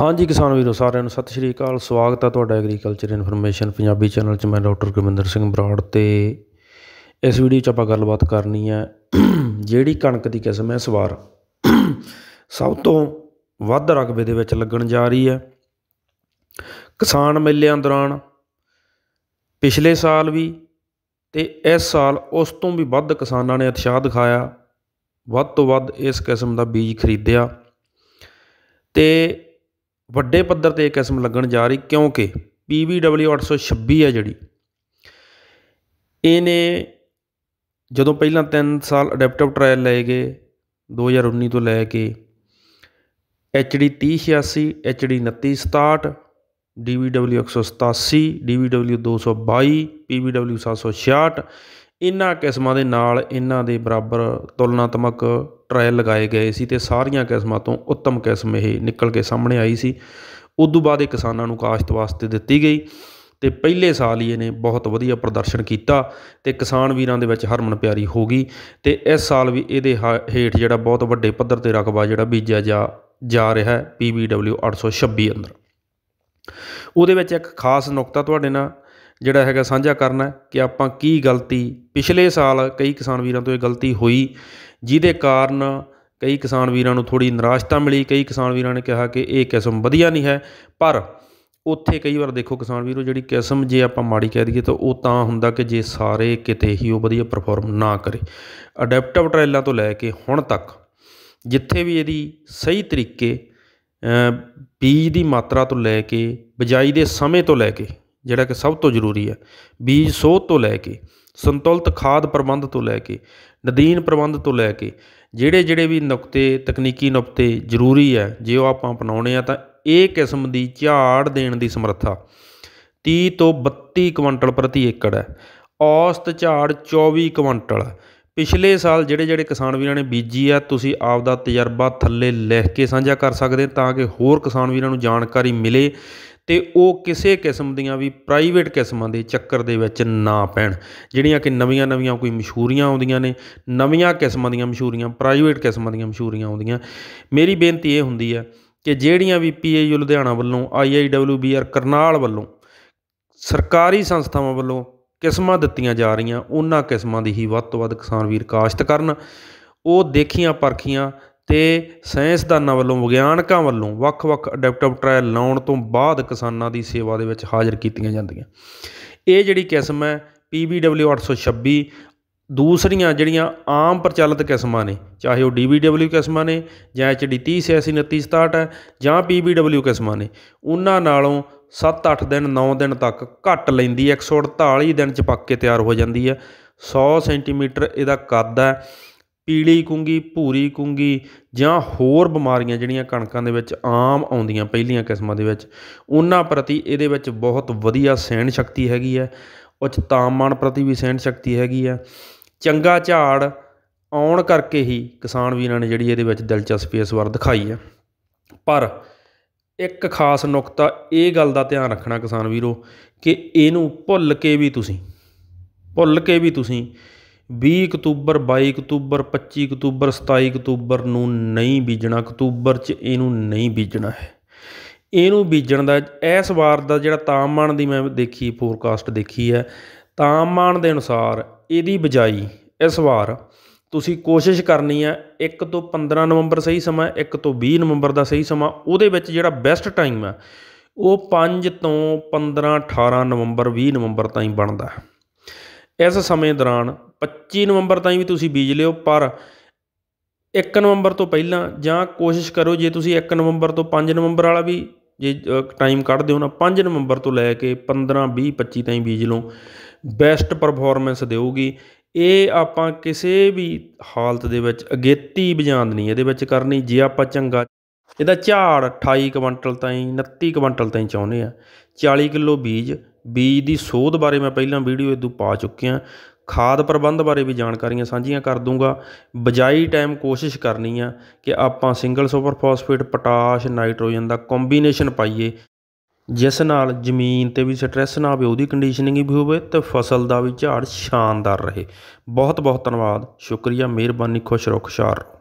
ਹਾਂਜੀ ਕਿਸਾਨ ਵੀਰੋ ਸਾਰਿਆਂ ਨੂੰ ਸਤਿ ਸ਼੍ਰੀ ਅਕਾਲ ਸਵਾਗਤ ਹੈ ਤੁਹਾਡਾ ਐਗਰੀਕਲਚਰ ਇਨਫੋਰਮੇਸ਼ਨ ਪੰਜਾਬੀ ਚੈਨਲ 'ਚ ਮੈਂ ਡਾਕਟਰ ਗੁਰਮਿੰਦਰ ਸਿੰਘ ਬਰਾੜ ਤੇ ਇਸ ਵੀਡੀਓ 'ਚ ਆਪਾਂ ਗੱਲਬਾਤ ਕਰਨੀ ਹੈ ਜਿਹੜੀ ਕਣਕ ਦੀ ਕਿਸਮ ਹੈ ਸਵਾਰ ਸਭ ਤੋਂ ਵੱਧ ਰਕਬੇ ਦੇ ਵਿੱਚ ਲੱਗਣ ਜਾ ਰਹੀ ਹੈ ਕਿਸਾਨ ਮੇਲਿਆਂ ਦੌਰਾਨ ਪਿਛਲੇ ਸਾਲ ਵੀ ਤੇ ਇਸ ਸਾਲ ਉਸ ਤੋਂ ਵੀ ਵੱਧ ਕਿਸਾਨਾਂ ਨੇ ਉਤਸ਼ਾਹ ਦਿਖਾਇਆ ਵੱਧ ਤੋਂ ਵੱਧ ਇਸ ਕਿਸਮ ਦਾ ਬੀਜ ਖਰੀਦਿਆ ਤੇ ਵੱਡੇ ਪੱਧਰ ਤੇ ਇਹ ਕਿਸਮ ਲੱਗਣ ਜਾ ਰਹੀ ਕਿਉਂਕਿ PBW 826 ਹੈ ਜਿਹੜੀ ਇਹਨੇ ਜਦੋਂ ਪਹਿਲਾਂ 3 ਸਾਲ ਅਡੈਪਟਿਵ ਟ੍ਰਾਇਲ ਲਏ ਗਏ 2019 ਤੋਂ ਲੈ ਕੇ HD 3086 HD 2967 DVW 187 DVW 222 PBW 766 ਇਨ੍ਹਾਂ ਕਿਸਮਾਂ ਦੇ ਨਾਲ ਇਹਨਾਂ ਦੇ ਬਰਾਬਰ ਤੁਲਨਾਤਮਕ ਟਰਾਇਲ ਲਗਾਏ ਗਏ ਸੀ ਤੇ ਸਾਰੀਆਂ ਕਿਸਮਾਂ ਤੋਂ ਉੱਤਮ ਕਿਸਮ ਇਹ ਨਿਕਲ ਕੇ ਸਾਹਮਣੇ ਆਈ ਸੀ ਉਦੋਂ ਬਾਅਦ ਇਹ ਕਿਸਾਨਾਂ ਨੂੰ ਕਾਸ਼ਤ ਵਾਸਤੇ ਦਿੱਤੀ ਗਈ ਤੇ ਪਹਿਲੇ ਸਾਲ ਹੀ ਇਹਨੇ ਬਹੁਤ ਵਧੀਆ ਪ੍ਰਦਰਸ਼ਨ ਕੀਤਾ ਤੇ ਕਿਸਾਨ ਵੀਰਾਂ ਦੇ ਵਿੱਚ ਹਰਮਨ ਪਿਆਰੀ ਹੋ ਗਈ ਤੇ ਇਸ ਸਾਲ ਵੀ ਇਹਦੇ ਹੇਠ ਜਿਹੜਾ ਬਹੁਤ ਵੱਡੇ ਪੱਧਰ ਤੇ ਰਕਬਾ ਜਿਹੜਾ ਬੀਜਿਆ ਜਾ ਜਾ ਰਿਹਾ ਹੈ PBW 826 ਅੰਦਰ ਉਹਦੇ ਵਿੱਚ ਇੱਕ ਖਾਸ ਨੁਕਤਾ ਤੁਹਾਡੇ ਨਾਲ ਜਿਹੜਾ ਹੈਗਾ ਸਾਂਝਾ ਕਰਨਾ ਕਿ ਆਪਾਂ ਕੀ ਗਲਤੀ ਪਿਛਲੇ ਸਾਲ ਕਈ ਕਿਸਾਨ ਵੀਰਾਂ ਤੋਂ ਇਹ ਗਲਤੀ ਹੋਈ ਜਿਹਦੇ ਕਾਰਨ ਕਈ ਕਿਸਾਨ ਵੀਰਾਂ ਨੂੰ ਥੋੜੀ ਨਿਰਾਸ਼ਤਾ ਮਿਲੀ ਕਈ ਕਿਸਾਨ ਵੀਰਾਂ ਨੇ ਕਿਹਾ ਕਿ ਇਹ ਕਿਸਮ ਵਧੀਆ ਨਹੀਂ ਹੈ ਪਰ ਉੱਥੇ ਕਈ ਵਾਰ ਦੇਖੋ ਕਿਸਾਨ ਵੀਰੋ ਜਿਹੜੀ ਕਿਸਮ ਜੇ ਆਪਾਂ ਮਾੜੀ ਕਹਿ ਦਈਏ ਤਾਂ ਉਹ ਤਾਂ ਹੁੰਦਾ ਕਿ ਜੇ ਸਾਰੇ ਕਿਤੇ ਹੀ ਉਹ ਵਧੀਆ ਪਰਫਾਰਮ ਨਾ ਕਰੇ ਅਡੈਪਟਿਵ ਟ੍ਰਾਇਲਾਂ ਤੋਂ ਲੈ ਕੇ ਹੁਣ ਤੱਕ ਜਿੱਥੇ ਵੀ ਇਹਦੀ ਸਹੀ ਤਰੀਕੇ ਬੀਜ ਦੀ ਮਾਤਰਾ ਤੋਂ ਲੈ ਕੇ ਬਿਜਾਈ ਦੇ ਸਮੇਂ ਤੋਂ ਲੈ ਕੇ ਜਿਹੜਾ ਕਿ ਸਭ ਤੋਂ ਜ਼ਰੂਰੀ ਹੈ ਬੀਜ ਸੋਧ ਤੋਂ ਲੈ ਕੇ ਸੰਤੁਲਿਤ ਖਾਦ ਪ੍ਰਬੰਧ ਤੋਂ ਲੈ ਕੇ ਨਦੀਨ ਪ੍ਰਬੰਧ ਤੋਂ ਲੈ ਕੇ ਜਿਹੜੇ ਜਿਹੜੇ ਵੀ ਨੁਕਤੇ ਤਕਨੀਕੀ ਨੁਕਤੇ ਜ਼ਰੂਰੀ ਹੈ ਜੇ ਉਹ ਆਪਾਂ ਅਪਣਾਉਣੇ ਆ ਤਾਂ ਇਹ ਕਿਸਮ ਦੀ ਝਾੜ ਦੇਣ ਦੀ ਸਮਰੱਥਾ 30 ਤੋਂ 32 ਕੁਇੰਟਲ ਪ੍ਰਤੀ ਏਕੜ ਹੈ ਔਸਤ ਝਾੜ 24 ਕੁਇੰਟਲ ਪਿਛਲੇ ਸਾਲ ਜਿਹੜੇ ਜਿਹੜੇ ਕਿਸਾਨ ਵੀਰਾਂ ਨੇ ਬੀਜੀ ਆ ਤੁਸੀਂ ਆਪ ਦਾ ਤਜਰਬਾ ਥੱਲੇ ਲਿਖ ਕੇ ਸਾਂਝਾ ਕਰ ਸਕਦੇ ਤਾਂ ਕਿ ਹੋਰ ਕਿਸਾਨ ਵੀਰਾਂ ਨੂੰ ਜਾਣਕਾਰੀ ਮਿਲੇ ਤੇ ਉਹ ਕਿਸੇ ਕਿਸਮ ਦੀਆਂ ਵੀ ਪ੍ਰਾਈਵੇਟ ਕਿਸਮਾਂ ਦੇ ਚੱਕਰ ਦੇ ਵਿੱਚ ਨਾ ਪੈਣ ਜਿਹੜੀਆਂ ਕਿ ਨਵੀਆਂ ਨਵੀਆਂ ਕੋਈ ਮਸ਼ਹੂਰੀਆਂ ਆਉਂਦੀਆਂ ਨੇ ਨਵੀਆਂ ਕਿਸਮਾਂ ਦੀਆਂ ਮਸ਼ਹੂਰੀਆਂ ਪ੍ਰਾਈਵੇਟ ਕਿਸਮਾਂ ਦੀਆਂ ਮਸ਼ਹੂਰੀਆਂ ਆਉਂਦੀਆਂ ਮੇਰੀ ਬੇਨਤੀ ਇਹ ਹੁੰਦੀ ਹੈ ਕਿ ਜਿਹੜੀਆਂ ਵੀ ਪੀਏਯੂ ਲੁਧਿਆਣਾ ਵੱਲੋਂ ਆਈਆਈਡਬਲਯੂਬੀਆਰ ਕਰਨਾਲ ਵੱਲੋਂ ਸਰਕਾਰੀ ਸੰਸਥਾਵਾਂ ਵੱਲੋਂ ਕਿਸਮਾਂ ਦਿੱਤੀਆਂ ਜਾ ਰਹੀਆਂ ਉਹਨਾਂ ਕਿਸਮਾਂ ਦੀ ਹੀ ਵੱਧ ਤੋਂ ਵੱਧ ਕਿਸਾਨ ਵੀਰ ਕਾਸ਼ਤ ਕਰਨ ਉਹ ਦੇਖੀਆਂ ਪਰਖੀਆਂ ਸਾਇੰਸ ਸਾਇੰਸਦਾਨਾਂ ਵੱਲੋਂ ਵਿਗਿਆਨਕਾਂ ਵੱਲੋਂ ਵੱਖ ਵੱਖ ਅਡਾਪਟਿਵ ਟ੍ਰਾਇਲ ਲਾਉਣ ਤੋਂ ਬਾਅਦ ਕਿਸਾਨਾਂ ਦੀ ਸੇਵਾ ਦੇ ਵਿੱਚ ਹਾਜ਼ਰ ਕੀਤੀਆਂ ਜਾਂਦੀਆਂ ਇਹ ਜਿਹੜੀ ਕਿਸਮ ਹੈ ਪੀਬੀਡਬਲਯੂ 826 ਦੂਸਰੀਆਂ ਜਿਹੜੀਆਂ ਆਮ ਪ੍ਰਚਲਿਤ ਕਿਸਮਾਂ ਨੇ ਚਾਹੇ ਉਹ ਡੀਬੀਡਬਲਯੂ ਕਿਸਮਾਂ ਨੇ ਜਾਂ ਐਚਡੀ 30 86 29 ਹੈ ਜਾਂ ਪੀਬੀਡਬਲਯੂ ਕਿਸਮਾਂ ਨੇ ਉਹਨਾਂ ਨਾਲੋਂ 7-8 ਦਿਨ 9 ਦਿਨ ਤੱਕ ਘੱਟ ਲੈਂਦੀ 148 ਦਿਨ ਚ ਪੱਕ ਕੇ ਤਿਆਰ ਹੋ ਜਾਂਦੀ ਹੈ 100 ਸੈਂਟੀਮੀਟਰ ਇਹਦਾ ਕੱਦ ਹੈ ਪੀਲੀ ਕੁੰਗੀ ਭੂਰੀ ਕੁੰਗੀ ਜਾਂ ਹੋਰ ਬਿਮਾਰੀਆਂ ਜਿਹੜੀਆਂ ਕਣਕਾਂ ਦੇ ਵਿੱਚ ਆਮ ਆਉਂਦੀਆਂ ਪਹਿਲੀਆਂ ਕਿਸਮਾਂ ਦੇ ਵਿੱਚ ਉਹਨਾਂ ਪ੍ਰਤੀ ਇਹਦੇ ਵਿੱਚ ਬਹੁਤ ਵਧੀਆ ਸਹਿਣ ਸ਼ਕਤੀ ਹੈਗੀ ਹੈ ਉੱਚ ਤਾਪਮਾਨ ਪ੍ਰਤੀ ਵੀ ਸਹਿਣ ਸ਼ਕਤੀ ਹੈਗੀ ਹੈ ਚੰਗਾ ਝਾੜ ਆਉਣ ਕਰਕੇ ਹੀ ਕਿਸਾਨ ਵੀਰਾਂ ਨੇ ਜਿਹੜੀ ਇਹਦੇ ਵਿੱਚ ਦਿਲਚਸਪੀ ਇਸ ਵਾਰ ਦਿਖਾਈ ਹੈ ਪਰ ਇੱਕ ਖਾਸ ਨੁਕਤਾ ਇਹ ਗੱਲ ਦਾ ਧਿਆਨ ਰੱਖਣਾ ਕਿਸਾਨ ਵੀਰੋ ਕਿ ਇਹਨੂੰ ਭੁੱਲ ਕੇ ਵੀ ਤੁਸੀਂ ਭੁੱਲ ਕੇ ਵੀ ਤੁਸੀਂ 20 ਅਕਤੂਬਰ 22 ਅਕਤੂਬਰ 25 ਅਕਤੂਬਰ 27 ਅਕਤੂਬਰ ਨੂੰ ਨਹੀਂ ਬੀਜਣਾ ਅਕਤੂਬਰ 'ਚ ਇਹਨੂੰ ਨਹੀਂ ਬੀਜਣਾ ਹੈ ਇਹਨੂੰ ਬੀਜਣ ਦਾ ਇਸ ਵਾਰ ਦਾ ਜਿਹੜਾ ਤਾਪਮਾਨ ਦੀ ਮੈਂ ਦੇਖੀ ਫੋਰਕਾਸਟ ਦੇਖੀ ਹੈ ਤਾਪਮਾਨ ਦੇ ਅਨੁਸਾਰ ਇਹਦੀ ਬਜਾਈ ਇਸ ਵਾਰ ਤੁਸੀਂ ਕੋਸ਼ਿਸ਼ ਕਰਨੀ ਹੈ 1 ਤੋਂ 15 ਨਵੰਬਰ ਸਹੀ ਸਮਾਂ 1 ਤੋਂ 20 ਨਵੰਬਰ ਦਾ ਸਹੀ ਸਮਾਂ ਉਹਦੇ ਵਿੱਚ ਜਿਹੜਾ ਬੈਸਟ ਟਾਈਮ ਹੈ ਉਹ 5 ਤੋਂ 15 18 ਨਵੰਬਰ 20 ਨਵੰਬਰ ਤਾਈਂ ਬਣਦਾ ਇਸ ਸਮੇਂ ਦੌਰਾਨ 25 ਨਵੰਬਰ ਤਾਈਂ ਵੀ ਤੁਸੀਂ ਬੀਜ ਲਿਓ ਪਰ 1 ਨਵੰਬਰ ਤੋਂ ਪਹਿਲਾਂ ਜਾਂ ਕੋਸ਼ਿਸ਼ ਕਰੋ ਜੇ ਤੁਸੀਂ 1 ਨਵੰਬਰ ਤੋਂ 5 ਨਵੰਬਰ ਵਾਲਾ ਵੀ ਜੇ ਟਾਈਮ ਕੱਢਦੇ ਹੋ ਨਾ 5 ਨਵੰਬਰ ਤੋਂ ਲੈ ਕੇ 15 20 25 ਤਾਈਂ ਬੀਜ ਲਓ ਬੈਸਟ ਪਰਫਾਰਮੈਂਸ ਦੇਊਗੀ ਇਹ ਆਪਾਂ ਕਿਸੇ ਵੀ ਹਾਲਤ ਦੇ ਵਿੱਚ ਅਗੇਤੀ ਬਜਾਂਦ ਨਹੀਂ ਇਹਦੇ ਵਿੱਚ ਕਰਨੀ ਜੇ ਆਪਾਂ ਚੰਗਾ ਇਹਦਾ ਝਾੜ 28 ਕੁਇੰਟਲ ਤਾਈਂ 29 ਕੁਇੰਟਲ ਤਾਈਂ ਚਾਹੁੰਦੇ ਆ 40 ਕਿਲੋ ਬੀਜ ਬੀਜ ਦੀ ਸੋਧ ਬਾਰੇ ਮੈਂ ਪਹਿਲਾਂ ਵੀਡੀਓ ਇਦੋਂ ਪਾ ਚੁੱਕਿਆ ਖਾਦ ਪ੍ਰਬੰਧ ਬਾਰੇ ਵੀ ਜਾਣਕਾਰੀਆਂ ਸਾਂਝੀਆਂ ਕਰ ਦੂੰਗਾ ਬਜਾਈ ਟਾਈਮ ਕੋਸ਼ਿਸ਼ ਕਰਨੀ ਆ ਕਿ ਆਪਾਂ single super phosphate potash nitrogen ਦਾ ਕੰਬੀਨੇਸ਼ਨ ਪਾਈਏ ਜਿਸ ਨਾਲ ਜ਼ਮੀਨ ਤੇ ਵੀ ਸਟ੍ਰੈਸ ਨਾ ਆਵੇ ਉਹਦੀ ਕੰਡੀਸ਼ਨਿੰਗ ਵੀ ਹੋਵੇ ਤੇ ਫਸਲ ਦਾ ਵੀ ਝਾੜ ਸ਼ਾਨਦਾਰ ਰਹੇ ਬਹੁਤ ਬਹੁਤ ਧੰਨਵਾਦ ਸ਼ੁਕਰੀਆ ਮਿਹਰਬਾਨੀ ਖੁਸ਼ ਰੁਖਸ਼ਾਰ